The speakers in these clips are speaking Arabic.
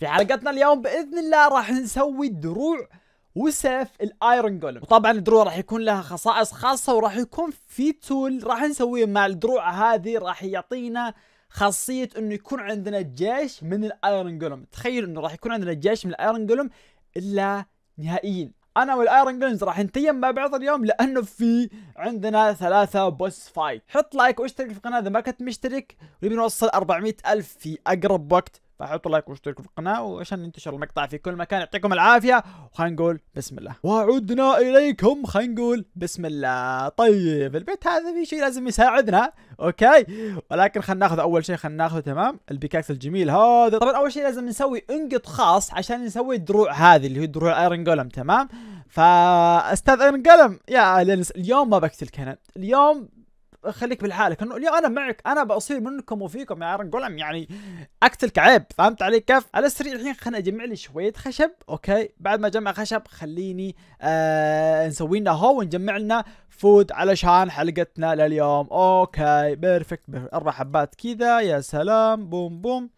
في حلقتنا اليوم باذن الله راح نسوي دروع وسيف الايرون جولم وطبعا الدروع راح يكون لها خصائص خاصه وراح يكون في تول راح نسويه مع الدروع هذه راح يعطينا خاصيه انه يكون عندنا جيش من الايرون جولم تخيل انه راح يكون عندنا جيش من الايرون جولم الا نهائيين انا والايرون جولمز راح نتيم مع بعض اليوم لانه في عندنا ثلاثة بوس فايت حط لايك واشترك في القناه اذا ما كنت مشترك ونبي نوصل 400 الف في اقرب وقت فحطوا لايك واشتركوا في القناه وعشان ننتشر المقطع في كل مكان يعطيكم العافيه وخلينا نقول بسم الله وعدنا اليكم خلينا نقول بسم الله طيب البيت هذا في شيء لازم يساعدنا اوكي ولكن خلينا ناخذ اول شيء خلينا ناخذه تمام البيكاكس الجميل هذا طبعا اول شيء لازم نسوي انقط خاص عشان نسوي الدروع هذه اللي هي دروع ايرن جولم تمام فاستاذ ايرن قلم يا اليوم ما بقتل كنن اليوم خليك بالحالك انه اليوم انا معك انا بصير منكم وفيكم يا رجل يعني اقتلك عيب فهمت علي كيف؟ على السريع الحين خليني اجمع لي شويه خشب اوكي بعد ما اجمع خشب خليني آه نسوي لنا هو ونجمع لنا فود علشان حلقتنا لليوم اوكي بيرفكت اربع حبات كذا يا سلام بوم بوم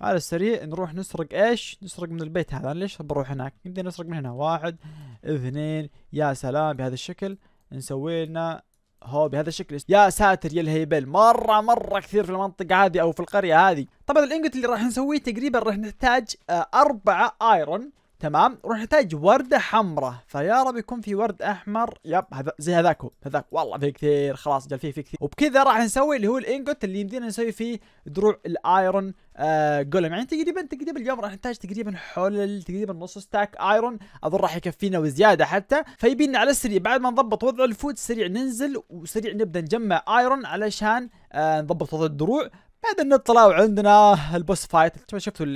على السريع نروح نسرق ايش؟ نسرق من البيت هذا انا ليش بروح هناك؟ نبدا نسرق من هنا واحد اثنين يا سلام بهذا الشكل نسوي لنا هو بهذا الشكل يا ساتر يا الهيبل مرة مرة كثير في المنطقة هذه أو في القرية هذه طبعا الانجت اللي راح نسويه تقريبا راح نحتاج آه، أربعة ايرون تمام راح نحتاج وردة حمراء فيا رب يكون في ورد أحمر يب هذا زي هذاك هو هذاك والله في كثير خلاص جل فيه في كثير وبكذا راح نسوي اللي هو الانجوت اللي يمدينا نسوي فيه دروع الايرون آه جولم يعني تقريبا تقريبا اليوم راح نحتاج تقريبا حول تقريبا نص ستاك ايرون اظن راح يكفينا وزياده حتى فيبينا على السريع بعد ما نضبط وضع الفود سريع ننزل وسريع نبدا نجمع ايرون علشان آه نضبط وضع الدروع بعدين طلعوا عندنا البوس فايت شفتوا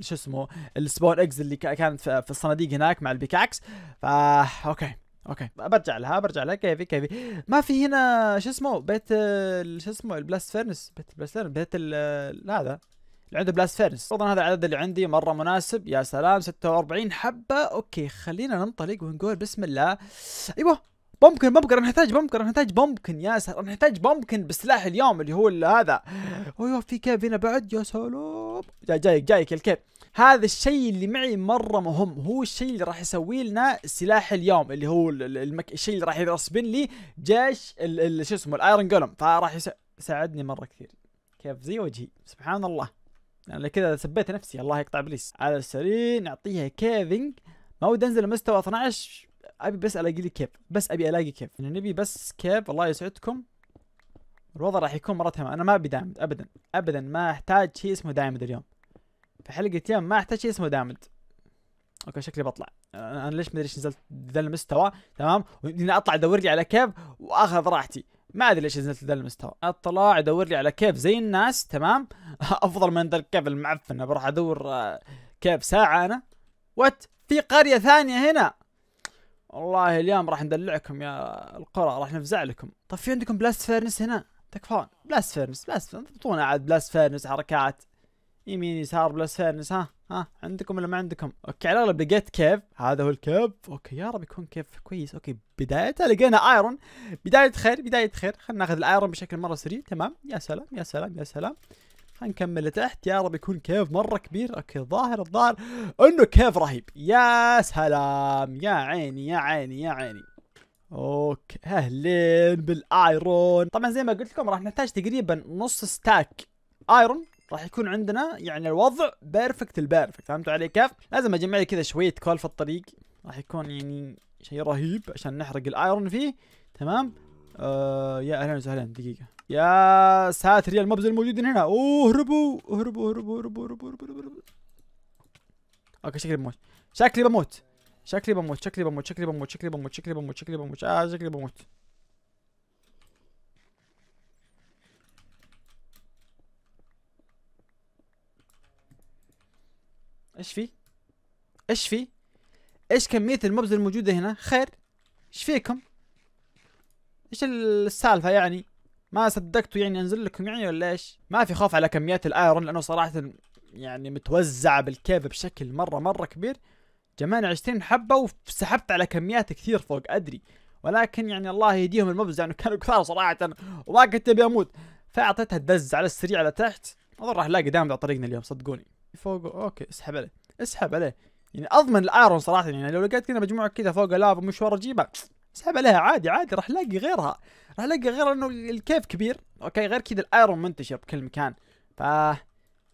شو اسمه السبون اكس اللي كانت في الصناديق هناك مع البيكاكس فا اوكي اوكي برجع لها برجع لها كيفي كيفي ما في هنا شو اسمه بيت شو اسمه البلاست فيرنس بيت البلاست فيرنس بيت هذا اللي عنده بلاست فيرنس طبعا هذا العدد اللي عندي مره مناسب يا سلام 46 حبه اوكي خلينا ننطلق ونقول بسم الله ايوه بومكن بومكن راح نحتاج بومكن راح نحتاج بومكن يا سلام راح نحتاج بومكن بالسلاح اليوم اللي هو هذا ايوه في كيف هنا بعد يا سلام جاي جايك جايك الكيف هذا الشيء اللي معي مره مهم هو الشيء اللي راح يسوي لنا سلاح اليوم اللي هو المك... الشيء اللي راح يرسبن لي جيش ال... شو اسمه الايرون جولم فراح يساعدني مره كثير كيف زي وجهي سبحان الله انا يعني كذا ثبيت نفسي الله يقطع ابليس على السرير نعطيها كيفنج ما ودي انزل لمستوى 12 ابي بس الاقي لي كيف بس ابي الاقي كيف يعني نبي بس كيف الله يسعدكم الوضع راح يكون مره تمام انا ما ابي دايمد ابدا ابدا ما احتاج شيء اسمه دايمد اليوم في حلقه اليوم ما احتاج شيء اسمه دايمد اوكي شكلي بطلع انا ليش ما ادري ليش نزلت ذا المستوى تمام واني اطلع ادور لي على كيف واخذ راحتي ما ادري ليش نزلت ذا المستوى اطلع ادور لي على كيف زي الناس تمام افضل من ذا الكيف المعفن بروح ادور آه، كيف ساعه انا وات في قريه ثانيه هنا والله اليوم راح ندلعكم يا القرى راح نفزع لكم طيب في عندكم بلاست فيرنس هنا تكفون بلاست فيرنس بلاست فيرنس ضبطونا عاد بلاست فيرنس حركات يمين يسار بلاست فيرنس ها ها عندكم ولا ما عندكم اوكي على الاغلب لقيت كيف هذا هو الكيف اوكي يا رب يكون كيف كويس اوكي بداية لقينا ايرون بداية خير بداية خير خلينا ناخذ الايرون بشكل مرة سريع تمام يا سلام يا سلام يا سلام هنكمل لتحت يا رب يكون كيف مرة كبير اوكي الظاهر الظاهر انه كيف رهيب يا سلام يا عيني يا عيني يا عيني اوكي اهلين بالايرون طبعا زي ما قلت لكم راح نحتاج تقريبا نص ستاك ايرون راح يكون عندنا يعني الوضع بيرفكت البيرفكت فهمتوا علي كيف؟ لازم اجمع لي كذا شوية كول في الطريق راح يكون يعني شيء رهيب عشان نحرق الايرون فيه تمام آه يا اهلا وسهلا دقيقة يا ساتر يا المبز الموجودين هنا اوه اهربوا اهربوا اهربوا اهربوا اهربوا اهربوا اوكي شكلي بموت شكلي بموت شكلي بموت شكلي بموت شكلي بموت شكلي بموت شكلي بموت شكلي بموت اه شكلي بموت ايش في؟ ايش في؟ ايش كمية المبز الموجودة هنا؟ خير؟ ايش فيكم؟ ايش السالفه يعني ما صدقتوا يعني انزل لكم يعني ولا ايش ما في خوف على كميات الايرون لانه صراحه يعني متوزعه بالكيف بشكل مره مره كبير جمعنا 20 حبه وسحبت على كميات كثير فوق ادري ولكن يعني الله يهديهم المبزع انه كانوا كثار صراحه وما كنت ابي اموت فاعطيتها الدز على السريع على تحت اظن راح الاقي دام على طريقنا اليوم صدقوني فوق اوكي اسحب عليه اسحب عليه يعني اضمن الايرون صراحه يعني لو لقيت كذا مجموعه كذا فوق لافا مشوار اجيبها سحب عليها عادي عادي راح الاقي غيرها راح الاقي غير انه الكيف كبير اوكي غير كذا الايرون منتشر بكل مكان ف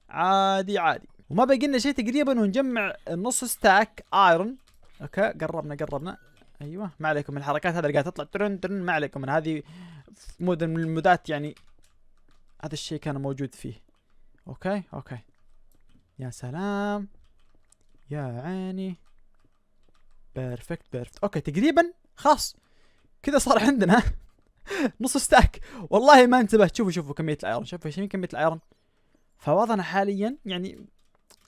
عادي عادي وما باقي لنا شيء تقريبا ونجمع نص ستاك ايرون اوكي قربنا قربنا ايوه ما عليكم من الحركات هذه اللي قاعده تطلع ترن ترن ما عليكم من هذه مود من المودات يعني هذا الشيء كان موجود فيه اوكي اوكي يا سلام يا عيني بيرفكت بيرفكت اوكي تقريبا خلاص كذا صار عندنا نص ستاك والله ما انتبهت شوفوا شوفوا كميه الايرون شوفوا ايش كميه الايرون فوضعنا حاليا يعني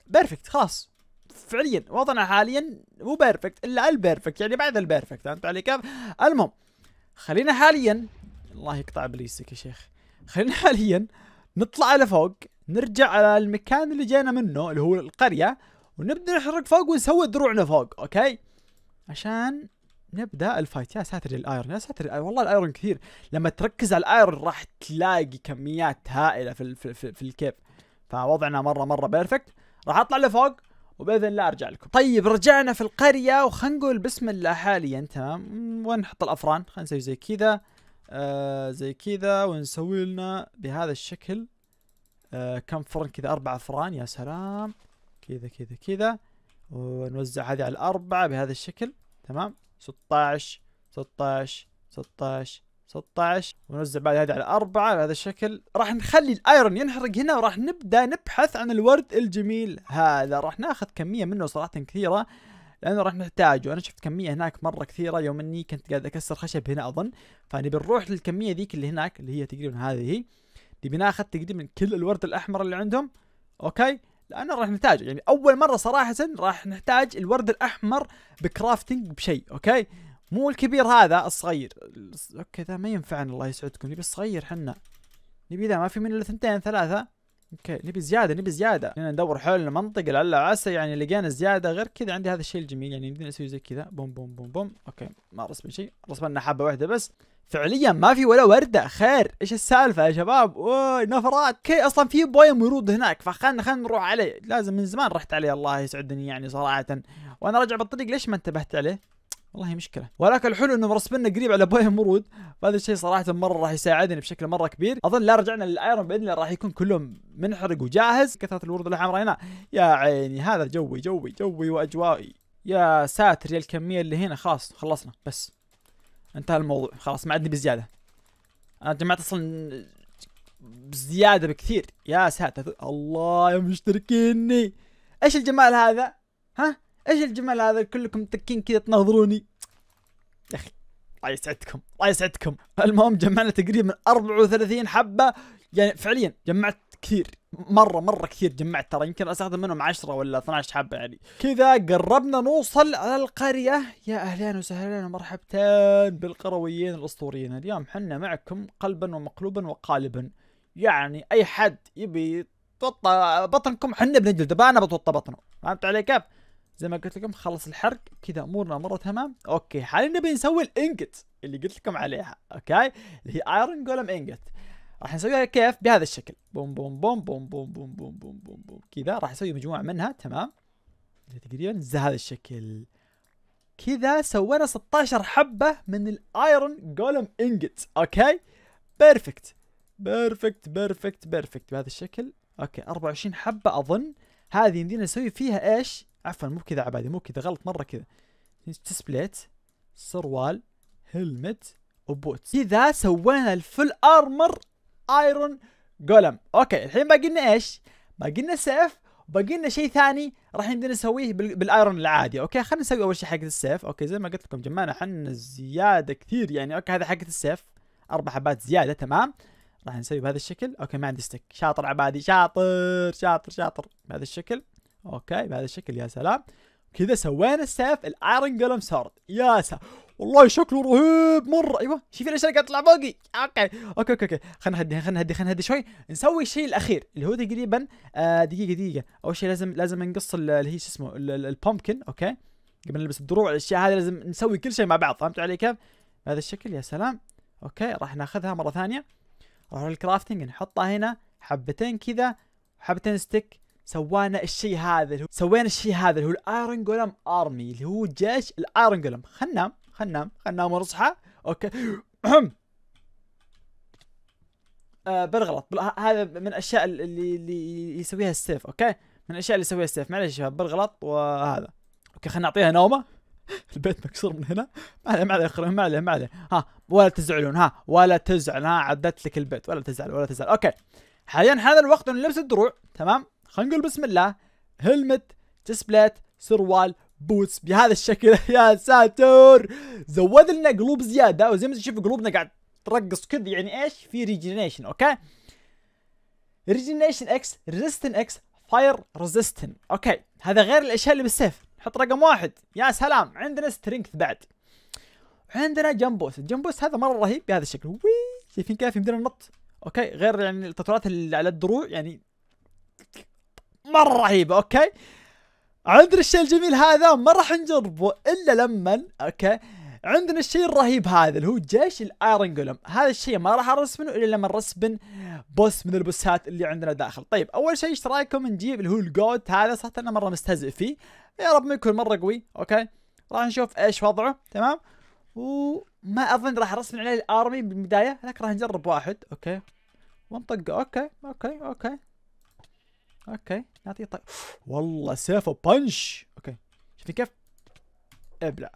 بيرفكت خلاص فعليا وضعنا حاليا مو بيرفكت الا البيرفكت يعني بعد البيرفكت فهمت علي كيف؟ المهم خلينا حاليا الله يقطع ابليسك يا شيخ خلينا حاليا نطلع لفوق نرجع على المكان اللي جينا منه اللي هو القريه ونبدا نحرق فوق ونسوي دروعنا فوق اوكي عشان نبدا الفايت يا ساتر الايرون يا ساتر الآيرون. والله الايرون كثير لما تركز على الايرون راح تلاقي كميات هائله في في, في, في الكيف فوضعنا مره مره بيرفكت راح اطلع لفوق وباذن الله ارجع لكم طيب رجعنا في القريه وخلينا نقول بسم الله حاليا تمام وين نحط الافران خلينا نسوي زي كذا آه زي كذا ونسوي لنا بهذا الشكل آه كم فرن كذا اربع افران يا سلام كذا كذا كذا ونوزع هذه على الاربعه بهذا الشكل تمام 16 16 16 16 ونوزع بعد هذه على أربعة بهذا الشكل راح نخلي الايرون ينحرق هنا وراح نبدأ نبحث عن الورد الجميل هذا راح ناخذ كمية منه صراحة كثيرة لانه راح نحتاجه انا شفت كميه هناك مره كثيره يوم اني كنت قاعد اكسر خشب هنا اظن فنبي نروح للكميه ذيك اللي هناك اللي هي تقريبا هذه نبي ناخذ تقريبا كل الورد الاحمر اللي عندهم اوكي لانه راح نحتاجه يعني اول مره صراحه راح نحتاج الورد الاحمر بكرافتنج بشيء اوكي مو الكبير هذا الصغير اوكي ذا ما ينفعنا الله يسعدكم نبي الصغير حنا نبي ذا ما في منه الا ثنتين ثلاثه اوكي نبي زياده نبي زياده هنا ندور حول المنطقه لعل عسى يعني لقينا زياده غير كذا عندي هذا الشيء الجميل يعني يمدينا نسوي زي كذا بوم بوم بوم بوم اوكي ما رسمنا شيء رسمنا حبه واحده بس فعليا ما في ولا ورده خير ايش السالفه يا شباب اوه نفرات كي اصلا في بويا مرود هناك فخلنا خلنا نروح عليه لازم من زمان رحت عليه الله يسعدني يعني صراحه وانا راجع بالطريق ليش ما انتبهت عليه والله مشكله ولكن الحلو انه مرسبنا قريب على بويا مرود فهذا الشيء صراحه مره راح يساعدني بشكل مره كبير اظن لا رجعنا للايرون باذن الله راح يكون كلهم منحرق وجاهز كثره الورود الحمراء هنا يا عيني هذا جوي جوي جوي واجوائي يا ساتر يا الكميه اللي هنا خلاص خلصنا بس انتهى الموضوع خلاص ما عندي بزياده انا جمعت اصلا بزياده بكثير يا ساتر الله يا مشتركيني ايش الجمال هذا ها ايش الجمال هذا كلكم تكين كذا تناظروني يا اخي الله يسعدكم الله يسعدكم المهم جمعنا تقريبا 34 حبه يعني فعليا جمعت كثير مره مره كثير جمعت ترى يمكن استخدم منهم 10 ولا 12 حبه يعني كذا قربنا نوصل على القريه يا اهلا وسهلا ومرحبتين بالقرويين الاسطوريين اليوم حنا معكم قلبا ومقلوبا وقالبا يعني اي حد يبي يتوطى بطنكم حنا بنجلده انا بتوطى بطنه فهمت علي كيف زي ما قلت لكم خلص الحرق كذا امورنا مره تمام اوكي حاليا نبي نسوي الانجت اللي قلت لكم عليها اوكي اللي هي ايرون جولم انجت راح نسويها كيف بهذا الشكل بوم بوم بوم بوم بوم بوم بوم بوم بوم, بوم. كذا راح اسوي مجموعه منها تمام تقريبا زي هذا الشكل كذا سوينا 16 حبه من الايرون جولم انجت اوكي بيرفكت بيرفكت بيرفكت بيرفكت بهذا الشكل اوكي 24 حبه اظن هذه يمدينا نسوي فيها ايش عفوا مو كذا عبادي مو كذا غلط مره كذا تسبليت سروال هلمت وبوت كذا سوينا الفل ارمر ايرون جولم اوكي الحين باقي لنا ايش باقي لنا سيف باقي لنا شيء ثاني راح نبدا نسويه بالايرون العادي اوكي خلينا نسوي اول شيء حقه السيف اوكي زي ما قلت لكم جمعنا حنا زياده كثير يعني اوكي هذا حقه السيف اربع حبات زياده تمام راح نسوي بهذا الشكل اوكي ما عندي ستيك شاطر عبادي شاطر شاطر شاطر بهذا الشكل اوكي بهذا الشكل يا سلام كذا سوينا السيف الايرون جولم سورد يا سلام والله شكله رهيب مره ايوه شوف الاشياء اللي قاعد تطلع باقي اوكي اوكي اوكي خلينا نهدي خلينا نهدي خلينا نهدي شوي نسوي الشيء الاخير اللي هو تقريبا آه دقيقه دقيقه اول شيء لازم لازم نقص اللي هي شو اسمه البومبكن اوكي قبل نلبس الدروع الاشياء هذه لازم نسوي كل شيء مع بعض فهمت علي كيف؟ بهذا الشكل يا سلام اوكي راح ناخذها مره ثانيه نروح للكرافتنج نحطها هنا حبتين كذا حبتين ستيك سوانا الشيء هذا سوينا الشيء هذا اللي هو الايرون جولم ارمي اللي هو جيش الايرون جولم خلنا خلنا ننام خلنا ننام ونصحى اوكي آه بالغلط بل... هذا من الاشياء اللي اللي يسويها السيف اوكي من الاشياء اللي يسويها السيف معليش يا شباب بالغلط وهذا اوكي خلنا نعطيها نومه البيت مكسور من هنا ما عليه ما عليه ما عليه ما عليه ها ولا تزعلون ها ولا تزعل ها عدت لك البيت ولا تزعل ولا تزعل اوكي حاليا هذا الوقت نلبس الدروع تمام خلينا نقول بسم الله هلمت جسبلات سروال بوتس بهذا الشكل يا ساتر زود لنا قلوب زياده وزي ما تشوف قلوبنا قاعد ترقص كذا يعني ايش في ريجينيشن اوكي ريجينيشن اكس ريزيستن اكس فاير ريزيستن اوكي هذا غير الاشياء اللي بالسيف حط رقم واحد يا سلام عندنا سترينث بعد عندنا جمبوس الجمبوس هذا مره رهيب بهذا الشكل وي شايفين كيف يمدينا ننط اوكي غير يعني التطويرات اللي على الدروع يعني مره رهيبه اوكي عندنا الشيء الجميل هذا ما راح نجربه الا لما اوكي عندنا الشيء الرهيب هذا اللي هو جيش الايرون جولم هذا الشيء ما راح ارسمنه الا لما نرسم بوس من البوسات اللي عندنا داخل طيب اول شيء ايش رايكم نجيب اللي هو الجوت هذا صراحه انا مره مستهزئ فيه يا رب ما يكون مره قوي اوكي راح نشوف ايش وضعه تمام وما اظن راح ارسم عليه الارمي بالبدايه لكن راح نجرب واحد اوكي ونطقه اوكي اوكي اوكي اوكي نعطيه طيب والله سيف بنش اوكي شايفين كيف؟ ابلع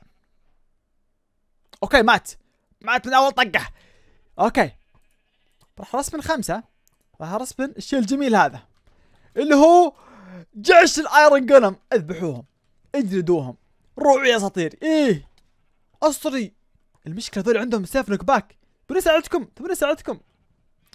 اوكي مات مات من اول طقه اوكي راح رسم خمسة راح رسم الشيء الجميل هذا اللي هو جيش الايرون جونم اذبحوهم اجلدوهم روعوا يا اساطير ايه اسطري المشكله هذول عندهم سيف نوك باك تبون اساعدكم تبون اساعدكم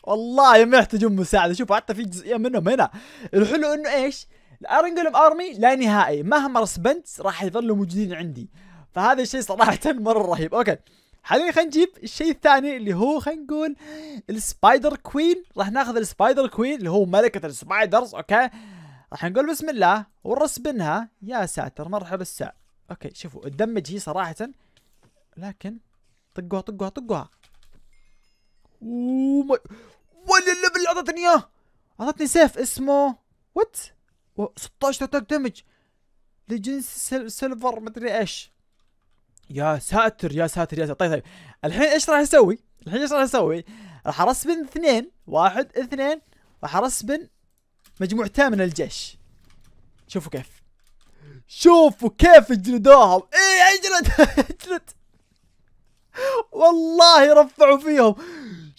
والله محتاجون مساعده شوفوا حتى في جزئيه منهم هنا الحلو انه ايش الارنجلم ارمي لا نهائي مهما رسبنت راح يظلوا موجودين عندي فهذا الشيء صراحه مره رهيب اوكي حاليا خلينا نجيب الشيء الثاني اللي هو خلينا نقول السبايدر كوين راح ناخذ السبايدر كوين اللي هو ملكه السبايدرز اوكي راح نقول بسم الله ونرسبنها يا ساتر مرحبا الساعة اوكي شوفوا الدمج هي صراحة لكن طقوها طقوها طقوها اللب اللي اعطتني اياه اعطتني سيف اسمه وات 16 اتاك دمج لجنس سيلفر مدري ايش يا ساتر يا ساتر يا ساتر طيب طيب الحين ايش راح اسوي؟ الحين ايش راح اسوي؟ راح ارسبن اثنين واحد اثنين راح ارسبن مجموعتين من الجيش شوفوا كيف شوفوا كيف جلدوهم ايه اجلد اجلد والله رفعوا فيهم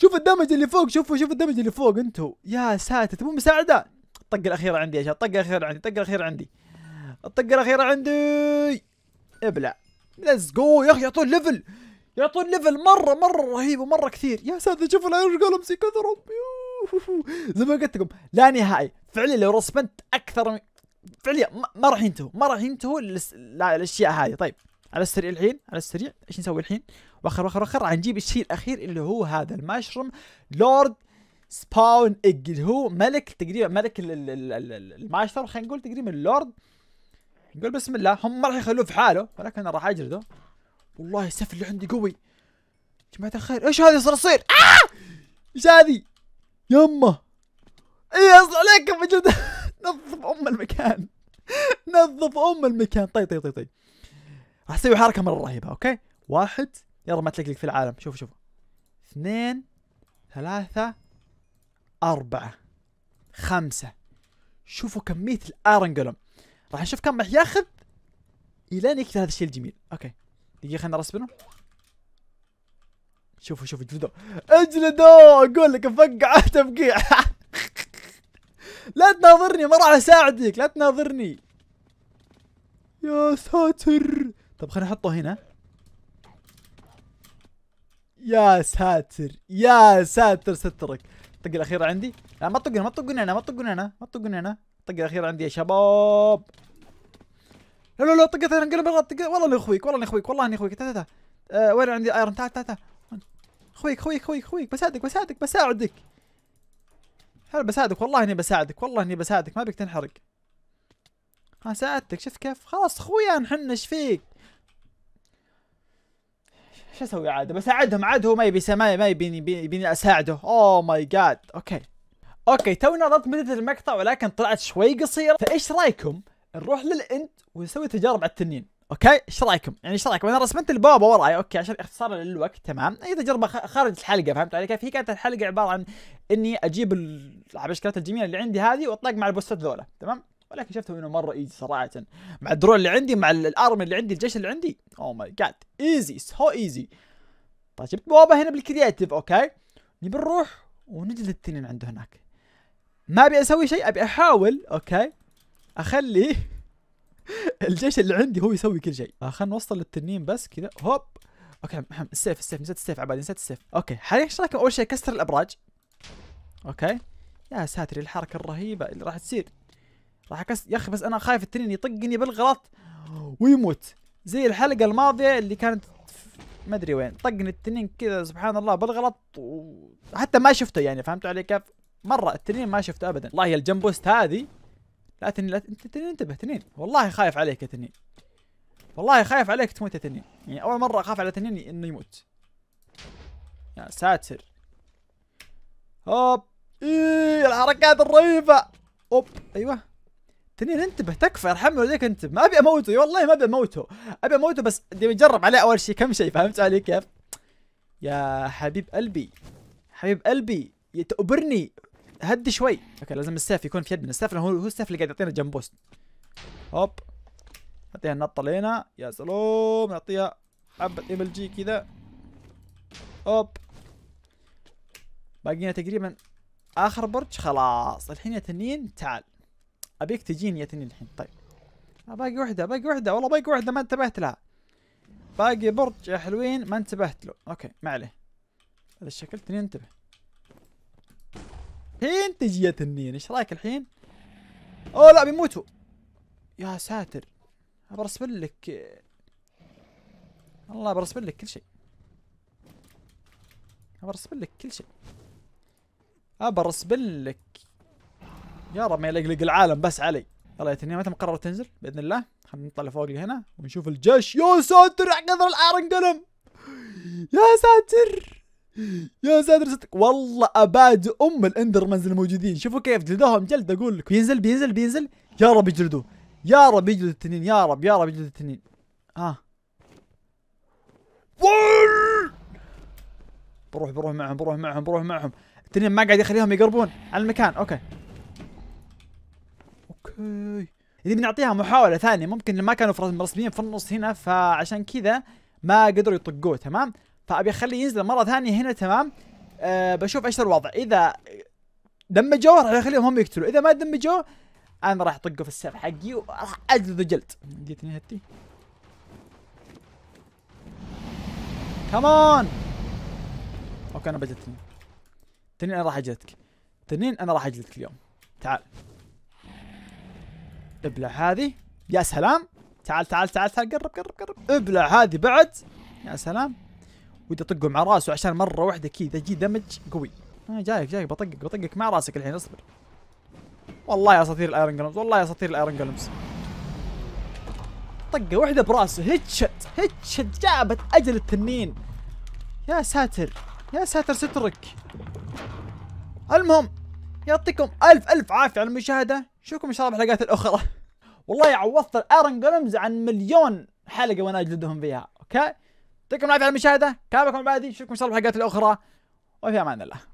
شوف الدمج اللي فوق شوفوا شوف الدمج اللي فوق انتو يا ساتر تبون مساعده الطقه الاخيره عندي يا شباب الطقه الاخيره عندي الطقه الاخيره عندي الطقه الاخيره عندي ابلع ليتس جو يا اخي يعطون ليفل يعطون ليفل مره مره رهيب ومره كثير يا ساتر شوفوا الايرش جولمز كثرهم زي ما قلت لكم لا نهائي فعليا لو رسبنت اكثر من فعليا ما راح ينتهوا ما راح ينتهوا الاشياء هذه طيب على السريع الحين على السريع ايش نسوي الحين؟ وخر وخر وخر راح نجيب الشيء الاخير اللي هو هذا المشروم لورد سباون ايج اللي هو ملك تقريبا ملك الماشروم خلينا نقول تقريبا اللورد نقول بسم الله هم ما راح يخلوه في حاله ولكن انا راح اجرده والله السيف اللي عندي قوي جماعة الخير ايش هذه صراصير؟ آه! ايش هذه؟ يمه اي اصلا عليكم بجد نظف ام المكان نظف ام المكان طيب طيب طيب طيب راح اسوي حركة مرة رهيبة اوكي؟ واحد يلا ما تلقلق في العالم شوف شوف اثنين ثلاثة أربعة خمسة شوفوا كمية الآرن قلم راح نشوف كم راح ياخذ إلين يكتب هذا الشيء الجميل أوكي دقيقة خلينا نرسبنه شوفوا شوفوا اجلدوه اجلدوه أقول لك أفقع تفقيع لا تناظرني ما راح أساعدك لا تناظرني يا ساتر طب خلينا نحطه هنا يا ساتر يا ساتر سترك الطق الاخيره عندي لا ما طقنا ما تطقون انا ما طقنا انا ما طقنا انا الطق الاخيره عندي يا شباب لا لا لا طقت انا انقلب الغلط والله اني اخويك والله اني اخويك والله اني اخويك تعال تعال أه وين عندي ايرون تعال تعال تعال اخويك اخويك اخويك اخويك بساعدك بساعدك بساعدك هلا بساعدك والله اني بساعدك والله اني بساعدك ما بيك تنحرق ها ساعدتك شوف كيف خلاص اخويا نحن ايش فيك شو اسوي عاد بساعدهم عاد هو ما يبي ما يبي يبيني يبيني اساعده اوه ماي جاد اوكي اوكي تونا نظرت مدة المقطع ولكن طلعت شوي قصيرة فايش رايكم نروح للانت ونسوي تجارب على التنين اوكي ايش رايكم يعني ايش رايكم انا رسمت البابا وراي اوكي عشان اختصار للوقت تمام هي تجربه خارج الحلقه فهمت علي كيف هي كانت الحلقه عباره عن اني اجيب الاشكالات الجميله اللي عندي هذه واطلق مع البوستات ذولا تمام ولكن شفته انه مره ايزي صراحه مع الدرون اللي عندي مع الارمي اللي عندي الجيش اللي عندي او ماي جاد ايزي سو ايزي طيب جبت بوابه هنا بالكرياتيف اوكي نبي نروح ونجلد التنين عنده هناك ما ابي اسوي شيء ابي احاول اوكي اخلي الجيش اللي عندي هو يسوي كل شيء آه، خلنا نوصل للتنين بس كذا هوب اوكي محمد السيف السيف نسيت السيف عبالي نسيت السيف اوكي حاليا ايش رايكم اول شيء كسر الابراج اوكي يا ساتر إيه الحركه الرهيبه اللي راح تصير راح اكسر يا اخي بس انا خايف التنين يطقني بالغلط ويموت زي الحلقه الماضيه اللي كانت ما ادري وين طقني التنين كذا سبحان الله بالغلط وحتى ما شفته يعني فهمتوا علي كيف؟ مره التنين ما شفته ابدا والله يا الجمبوست هذه لا تنين لا انت تنين انتبه تنين والله خايف عليك يا تنين والله خايف عليك تموت يا تنين يعني اول مره اخاف على تنين انه يموت يا ساتر هوب ايه الحركات الرهيبه اوب ايوه تنين انتبه تكفى ارحم والديك انتبه ما ابي اموته والله ما ابي اموته ابي اموته بس بدي اجرب عليه اول شيء كم شيء فهمت علي كيف؟ يا حبيب قلبي حبيب قلبي تأبرني هدي شوي اوكي لازم السيف يكون في يدنا السيف هو السيف اللي قاعد يعطينا جنب هوب نعطيها النطه لينا يا سلام نعطيها حبه ام جي كذا هوب باقينا تقريبا اخر برج خلاص الحين يا تنين تعال ابيك تجيني يا تني الحين طيب آه، باقي وحده باقي وحده والله باقي وحده ما انتبهت لها باقي برج حلوين ما انتبهت له اوكي ما عليه هذا الشكل تني انتبه الحين تجي يا تنين ايش رايك الحين اوه لا بيموتوا يا ساتر برسم لك الله برسم لك كل شيء برسم لك كل شيء ابى ارسبلك لك يا رب ما يلقلق العالم بس علي يلا يا تنين متى مقرر تنزل باذن الله خلينا نطلع فوق هنا ونشوف الجيش يا ساتر يا قدر العار انقلم يا ساتر يا ساتر صدق والله اباد ام الاندرمنز الموجودين شوفوا كيف جلدوهم جلد اقول لك بينزل بينزل بينزل يا رب يجلدوه يا رب يجلد التنين يا رب يا رب يجلد التنين ها آه. بروح بروح معهم بروح معهم بروح معهم التنين ما قاعد يخليهم يقربون على المكان اوكي اوكي بنعطيها محاوله ثانيه ممكن ما كانوا مرسمين في النص هنا فعشان كذا ما قدروا يطقوه تمام فابي اخليه ينزل مره ثانيه هنا تمام أه بشوف ايش الوضع اذا دمجوه راح اخليهم هم يقتلوا اذا ما دمجوه انا راح اطقه في السيف حقي وراح اجلده جلد جيتني هتي كمان اوكي انا بجلدتني تنين انا راح اجلدك تنين انا راح اجلدك اليوم تعال ابلع هذه يا سلام تعال تعال تعال تعال قرب قرب قرب ابلع هذه بعد يا سلام ودي اطقه مع راسه عشان مره واحده كذا يجي دمج قوي انا آه، جايك جايك بطقك بطقك مع راسك الحين اصبر والله يا اساطير الايرون جلمز والله يا اساطير الايرون جلمز طقه واحده براسه هيتشت هيتشت جابت اجل التنين يا ساتر يا ساتر سترك المهم يعطيكم الف الف عافيه على المشاهده شوفكم ان شاء الله بالحلقات الاخرى والله عوضت الارن جولمز عن مليون حلقه وانا اجلدهم فيها اوكي يعطيكم العافيه على المشاهده معكم عبادي شوفكم ان شاء الله بالحلقات الاخرى وفي امان الله